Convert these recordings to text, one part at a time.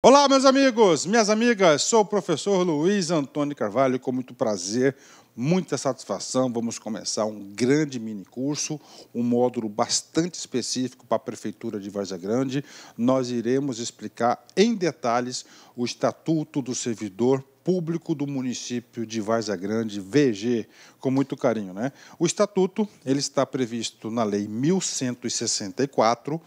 Olá, meus amigos, minhas amigas, sou o professor Luiz Antônio Carvalho, com muito prazer, muita satisfação. Vamos começar um grande mini curso, um módulo bastante específico para a Prefeitura de Várzea Grande. Nós iremos explicar em detalhes o Estatuto do Servidor público do município de Várzea Grande, VG, com muito carinho. Né? O estatuto ele está previsto na Lei 1164,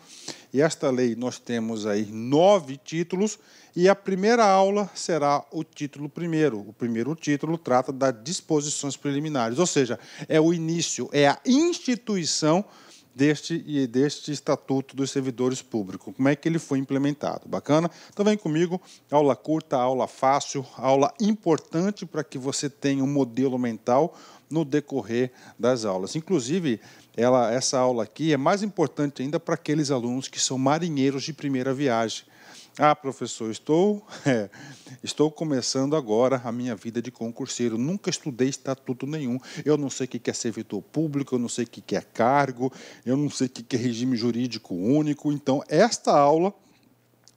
e esta lei nós temos aí nove títulos, e a primeira aula será o título primeiro. O primeiro título trata das disposições preliminares, ou seja, é o início, é a instituição deste e deste Estatuto dos Servidores Públicos, como é que ele foi implementado. Bacana? Então vem comigo, aula curta, aula fácil, aula importante para que você tenha um modelo mental no decorrer das aulas. Inclusive, ela, essa aula aqui é mais importante ainda para aqueles alunos que são marinheiros de primeira viagem. Ah, professor, estou, é, estou começando agora a minha vida de concurseiro. Nunca estudei estatuto nenhum. Eu não sei o que é servidor público, eu não sei o que é cargo, eu não sei o que é regime jurídico único. Então, esta aula,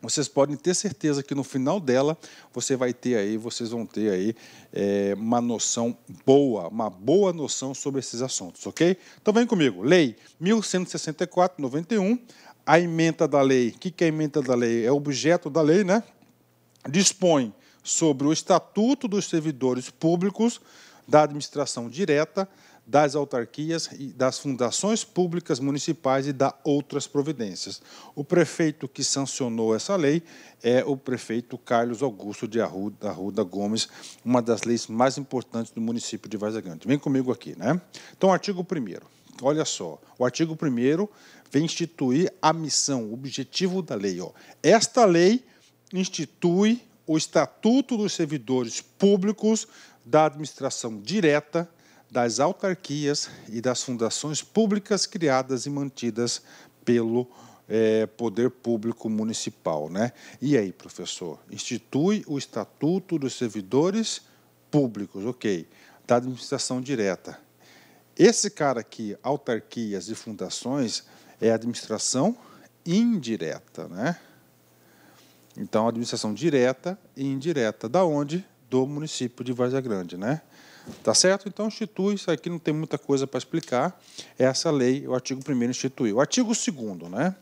vocês podem ter certeza que no final dela você vai ter aí, vocês vão ter aí é, uma noção boa, uma boa noção sobre esses assuntos, ok? Então vem comigo. Lei 1164/91 a emenda da lei. O que é a emenda da lei? É objeto da lei, né? Dispõe sobre o estatuto dos servidores públicos da administração direta, das autarquias e das fundações públicas municipais e da outras providências. O prefeito que sancionou essa lei é o prefeito Carlos Augusto de Arruda, Arruda Gomes, uma das leis mais importantes do município de Vazagante. Vem comigo aqui, né? Então, artigo 1 Olha só, o artigo 1 vem instituir a missão, o objetivo da lei. Ó. Esta lei institui o Estatuto dos Servidores Públicos da Administração Direta, das autarquias e das fundações públicas criadas e mantidas pelo é, poder público municipal. Né? E aí, professor? Institui o Estatuto dos Servidores Públicos, ok, da administração direta. Esse cara aqui, autarquias e fundações, é a administração indireta, né? Então, a administração direta e indireta, da onde? Do município de Várzea Grande, né? Tá certo? Então, institui, isso aqui não tem muita coisa para explicar, essa lei, o artigo 1 instituiu. O artigo 2 né?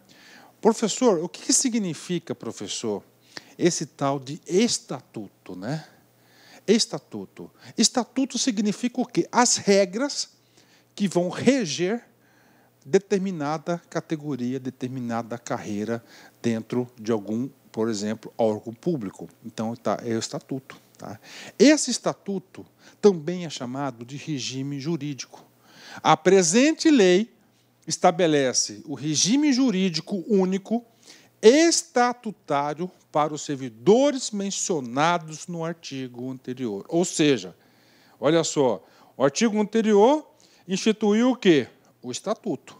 Professor, o que significa, professor, esse tal de estatuto, né? Estatuto. Estatuto significa o quê? As regras que vão reger determinada categoria, determinada carreira dentro de algum, por exemplo, órgão público. Então, tá, é o estatuto. Tá? Esse estatuto também é chamado de regime jurídico. A presente lei estabelece o regime jurídico único estatutário para os servidores mencionados no artigo anterior. Ou seja, olha só, o artigo anterior instituiu o quê? o estatuto.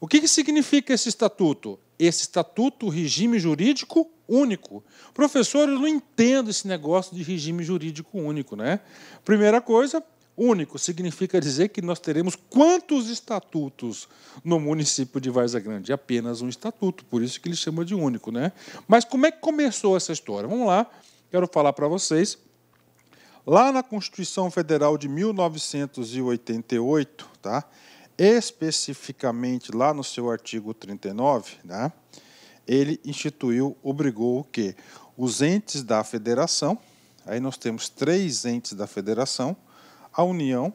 O que, que significa esse estatuto? Esse estatuto, regime jurídico único. Professor, eu não entendo esse negócio de regime jurídico único, né? Primeira coisa, único significa dizer que nós teremos quantos estatutos no município de Varza Grande? Apenas um estatuto, por isso que ele chama de único, né? Mas como é que começou essa história? Vamos lá, quero falar para vocês. Lá na Constituição Federal de 1988, tá? especificamente lá no seu artigo 39, né, ele instituiu, obrigou o que os entes da federação, aí nós temos três entes da federação, a União,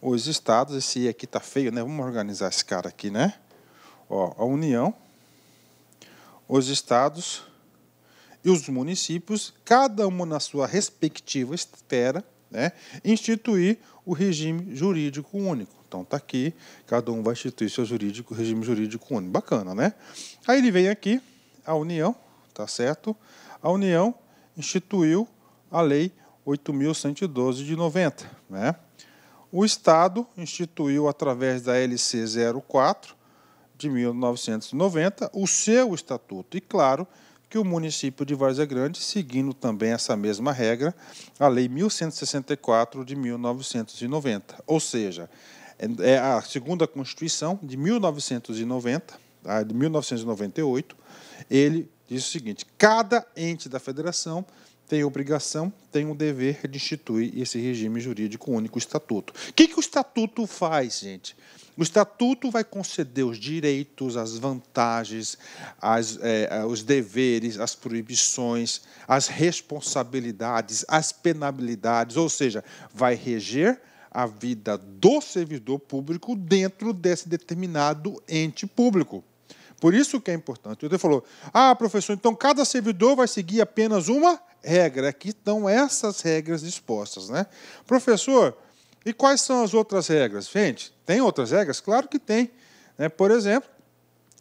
os estados, esse aqui está feio, né? Vamos organizar esse cara aqui, né? Ó, a União, os estados e os municípios, cada uma na sua respectiva esfera, né, instituir o regime jurídico único. Então tá aqui, cada um vai instituir seu jurídico, regime jurídico único. Bacana, né? Aí ele vem aqui, a União, tá certo? A União instituiu a Lei 8.112 de 90, né? O Estado instituiu, através da LC 04 de 1990, o seu estatuto. E, claro, que o município de Várzea Grande, seguindo também essa mesma regra, a Lei 1164 de 1990. Ou seja, é a segunda Constituição de 1990, de 1998, ele diz o seguinte: cada ente da federação tem obrigação, tem o dever de instituir esse regime jurídico único, o estatuto. O que, que o estatuto faz, gente? O estatuto vai conceder os direitos, as vantagens, as, é, é os deveres, as proibições, as responsabilidades, as penabilidades, ou seja, vai reger a vida do servidor público dentro desse determinado ente público. Por isso que é importante. Você falou: ah, professor, então cada servidor vai seguir apenas uma regra. Aqui estão essas regras dispostas, né? Professor, e quais são as outras regras? Gente, tem outras regras? Claro que tem. Né? Por exemplo,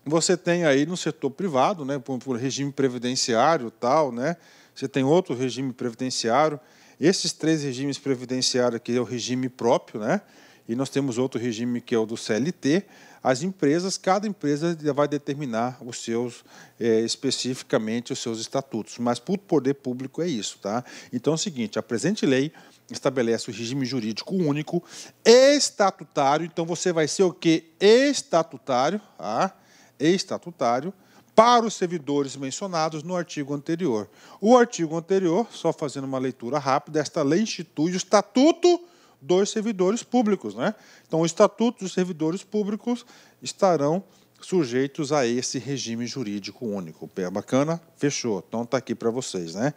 você tem aí no setor privado, né, por, regime previdenciário tal, né? Você tem outro regime previdenciário. Esses três regimes previdenciários que é o regime próprio, né? E nós temos outro regime que é o do CLT. As empresas, cada empresa vai determinar os seus, é, especificamente os seus estatutos. Mas para o poder público é isso, tá? Então é o seguinte: a presente lei estabelece o regime jurídico único estatutário. Então você vai ser o quê? Estatutário, tá? Estatutário para os servidores mencionados no artigo anterior. O artigo anterior, só fazendo uma leitura rápida, esta lei institui o Estatuto dos Servidores Públicos. Né? Então, o Estatuto dos Servidores Públicos estarão sujeitos a esse regime jurídico único. Bacana? Fechou. Então, está aqui para vocês. Né?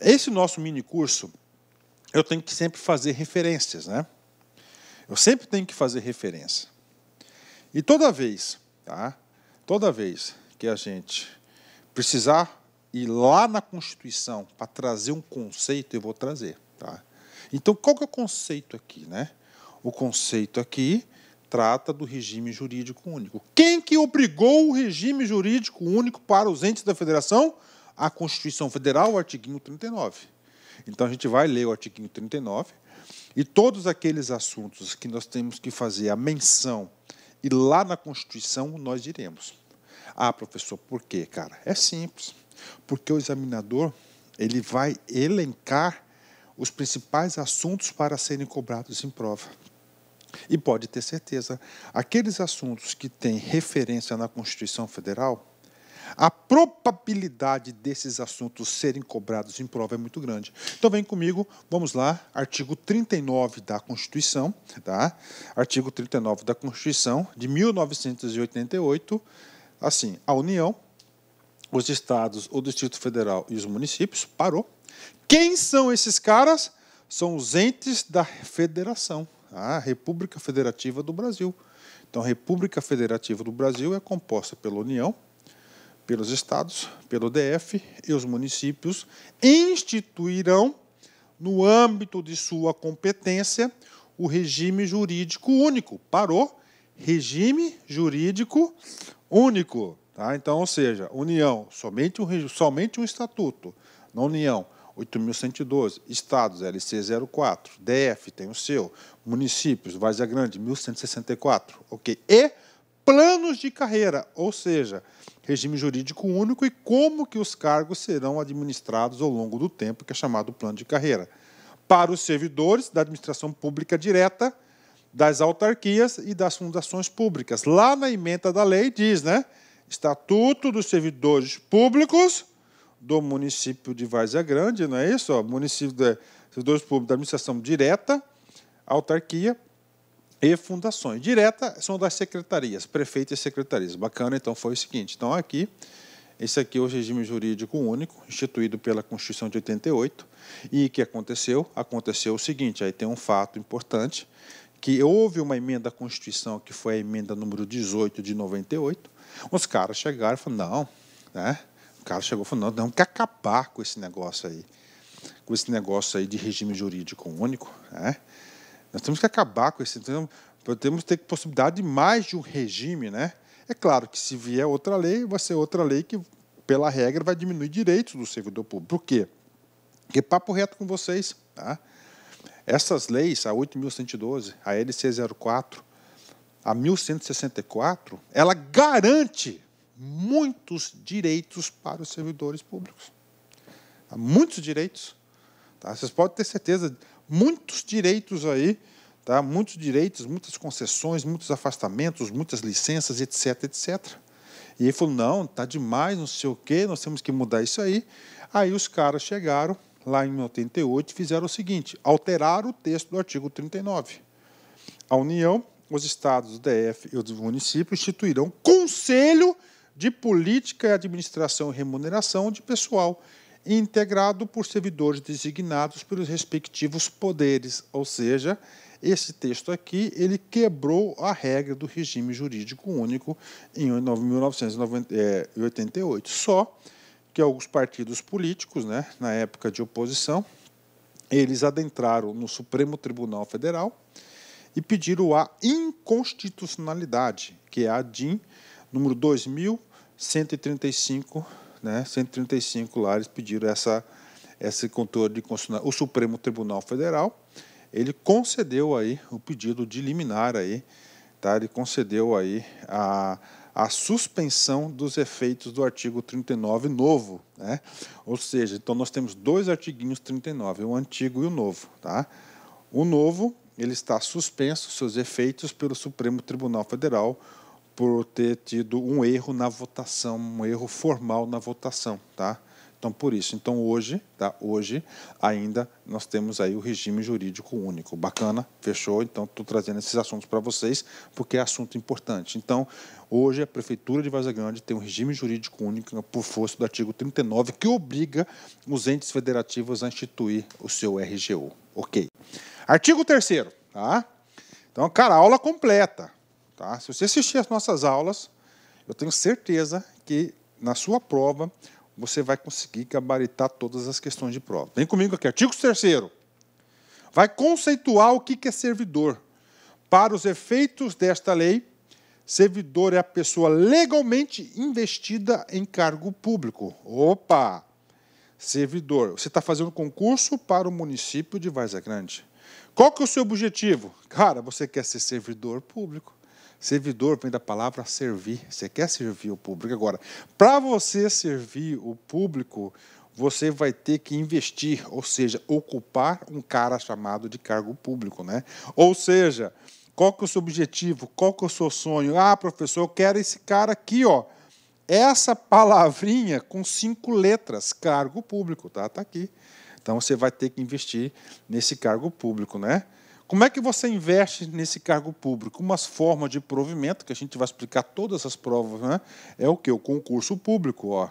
Esse nosso mini curso, eu tenho que sempre fazer referências. Né? Eu sempre tenho que fazer referência. E toda vez, tá? Toda vez que a gente precisar ir lá na Constituição para trazer um conceito, eu vou trazer. Tá? Então, qual que é o conceito aqui? Né? O conceito aqui trata do regime jurídico único. Quem que obrigou o regime jurídico único para os entes da federação? A Constituição Federal, o artigo 39. Então, a gente vai ler o artigo 39 e todos aqueles assuntos que nós temos que fazer a menção e lá na Constituição nós diremos. Ah, professor, por quê, cara? É simples. Porque o examinador ele vai elencar os principais assuntos para serem cobrados em prova. E pode ter certeza, aqueles assuntos que têm referência na Constituição Federal, a probabilidade desses assuntos serem cobrados em prova é muito grande. Então vem comigo, vamos lá, artigo 39 da Constituição, tá? Artigo 39 da Constituição de 1988 assim, a União, os estados, o Distrito Federal e os municípios, parou. Quem são esses caras? São os entes da federação, a República Federativa do Brasil. Então, a República Federativa do Brasil é composta pela União, pelos estados, pelo DF e os municípios instituirão, no âmbito de sua competência, o regime jurídico único. Parou? Regime jurídico único. Tá? Então, ou seja, União, somente um, somente um estatuto. Na União, 8.112. Estados, LC 04. DF, tem o seu. Municípios, Vazia Grande, 1.164. Ok. E planos de carreira, ou seja, regime jurídico único e como que os cargos serão administrados ao longo do tempo, que é chamado plano de carreira. Para os servidores da administração pública direta, das autarquias e das fundações públicas. Lá na emenda da lei diz, né? Estatuto dos servidores públicos do município de Várzea Grande, não é isso? município de servidores públicos da administração direta, autarquia e fundações. Direta são das secretarias, prefeitos e secretarias. Bacana, então foi o seguinte. Então aqui esse aqui é o regime jurídico único, instituído pela Constituição de 88. E o que aconteceu? Aconteceu o seguinte: aí tem um fato importante que houve uma emenda à Constituição, que foi a emenda número 18 de 98, os caras chegaram e falaram, não, né? O cara chegou e falou, não, temos que acabar com esse negócio aí, com esse negócio aí de regime jurídico único, né? Nós temos que acabar com esse, temos então, que ter possibilidade de mais de um regime, né? É claro que se vier outra lei, vai ser outra lei que, pela regra, vai diminuir direitos do servidor público. Por quê? Porque papo reto com vocês, tá? Essas leis, a 8.112, a LC 04, a 1164, ela garante muitos direitos para os servidores públicos. Há muitos direitos. Tá? Vocês podem ter certeza, muitos direitos aí, tá? muitos direitos, muitas concessões, muitos afastamentos, muitas licenças, etc, etc. E ele falou, não, tá demais, não sei o quê, nós temos que mudar isso aí. Aí os caras chegaram lá em 88, fizeram o seguinte: alteraram o texto do artigo 39. A União, os estados, o DF e os municípios instituirão Conselho de Política, Administração e Remuneração de Pessoal, integrado por servidores designados pelos respectivos poderes. Ou seja, esse texto aqui ele quebrou a regra do regime jurídico único em 1988. É, Só que alguns partidos políticos, né, na época de oposição, eles adentraram no Supremo Tribunal Federal e pediram a inconstitucionalidade, que é a DIN número 2135, né, 135 lá, eles pediram essa esse controle de constitucional. O Supremo Tribunal Federal, ele concedeu aí o pedido de liminar aí, tá? Ele concedeu aí a a suspensão dos efeitos do artigo 39 novo. Né? Ou seja, então nós temos dois artiguinhos 39, o antigo e o novo. Tá? O novo ele está suspenso seus efeitos pelo Supremo Tribunal Federal por ter tido um erro na votação, um erro formal na votação, tá? Então, por isso, então hoje, tá? Hoje ainda nós temos aí o regime jurídico único. Bacana, fechou? Então, estou trazendo esses assuntos para vocês porque é assunto importante. Então, hoje a prefeitura de Vaza Grande tem um regime jurídico único né, por força do artigo 39 que obriga os entes federativos a instituir o seu RGU. OK. Artigo 3 tá? Então, cara, aula completa. Tá? Se você assistir às nossas aulas, eu tenho certeza que na sua prova você vai conseguir gabaritar todas as questões de prova. Vem comigo aqui, artigo 3 vai conceituar o que é servidor. Para os efeitos desta lei, servidor é a pessoa legalmente investida em cargo público. Opa! Servidor, você está fazendo concurso para o município de Varza Grande. Qual que é o seu objetivo? Cara, você quer ser servidor público. Servidor vem da palavra servir. Você quer servir o público. Agora, para você servir o público, você vai ter que investir, ou seja, ocupar um cara chamado de cargo público, né? Ou seja, qual que é o seu objetivo? Qual que é o seu sonho? Ah, professor, eu quero esse cara aqui, ó. Essa palavrinha com cinco letras, cargo público, tá? Tá aqui. Então você vai ter que investir nesse cargo público, né? Como é que você investe nesse cargo público? Umas formas de provimento, que a gente vai explicar todas as provas, né? é o que? O concurso público. Ó.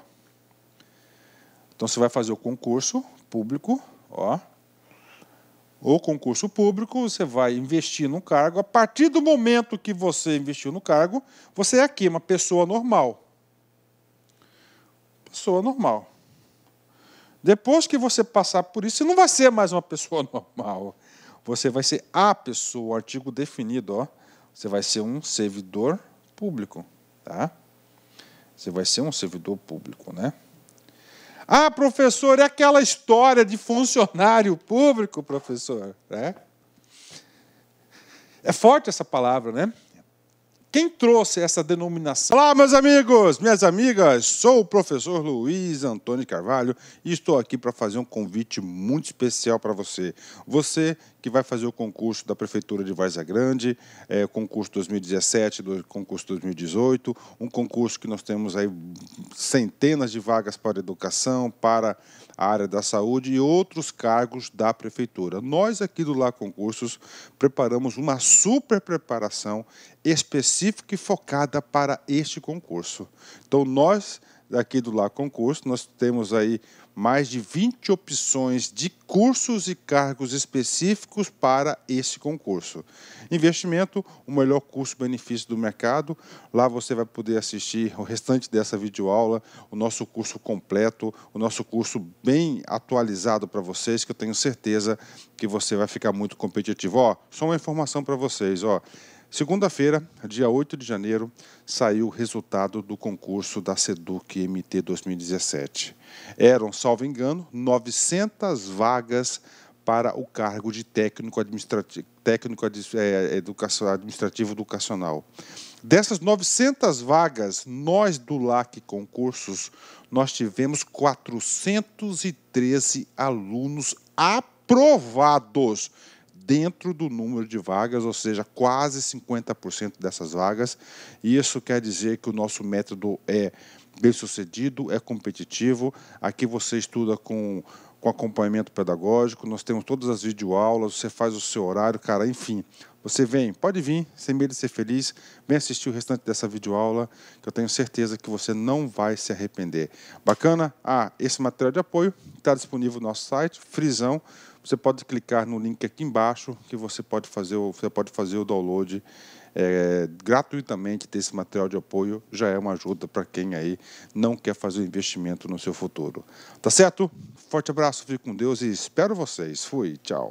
Então você vai fazer o concurso público, ó. O concurso público, você vai investir no cargo. A partir do momento que você investiu no cargo, você é aqui, uma pessoa normal. Pessoa normal. Depois que você passar por isso, você não vai ser mais uma pessoa normal você vai ser a pessoa, o artigo definido, ó. Você vai ser um servidor público, tá? Você vai ser um servidor público, né? Ah, professor, é aquela história de funcionário público, professor, né? É forte essa palavra, né? Quem trouxe essa denominação? Olá, meus amigos, minhas amigas, sou o professor Luiz Antônio Carvalho e estou aqui para fazer um convite muito especial para você. Você que vai fazer o concurso da Prefeitura de Várzea Grande, é, concurso 2017, do, concurso 2018, um concurso que nós temos aí centenas de vagas para educação, para a área da saúde e outros cargos da Prefeitura. Nós aqui do Lá Concursos preparamos uma super preparação específica e focada para este concurso. Então, nós aqui do Lá Concurso, nós temos aí mais de 20 opções de cursos e cargos específicos para esse concurso. Investimento, o melhor custo-benefício do mercado. Lá você vai poder assistir o restante dessa videoaula, o nosso curso completo, o nosso curso bem atualizado para vocês, que eu tenho certeza que você vai ficar muito competitivo. Ó, só uma informação para vocês, ó. Segunda-feira, dia 8 de janeiro, saiu o resultado do concurso da SEDUC MT 2017. Eram, salvo engano, 900 vagas para o cargo de técnico administrativo, técnico é, educação, administrativo educacional. Dessas 900 vagas, nós do LAC Concursos, nós tivemos 413 alunos aprovados dentro do número de vagas, ou seja, quase 50% dessas vagas. Isso quer dizer que o nosso método é bem sucedido, é competitivo. Aqui você estuda com, com acompanhamento pedagógico, nós temos todas as videoaulas, você faz o seu horário, cara, enfim. Você vem, pode vir, sem medo de ser feliz, vem assistir o restante dessa videoaula, que eu tenho certeza que você não vai se arrepender. Bacana? Ah, esse material de apoio está disponível no nosso site, frisão.com você pode clicar no link aqui embaixo que você pode fazer o, você pode fazer o download é, gratuitamente desse material de apoio. Já é uma ajuda para quem aí não quer fazer um investimento no seu futuro. Tá certo? Forte abraço, fique com Deus e espero vocês. Fui, tchau.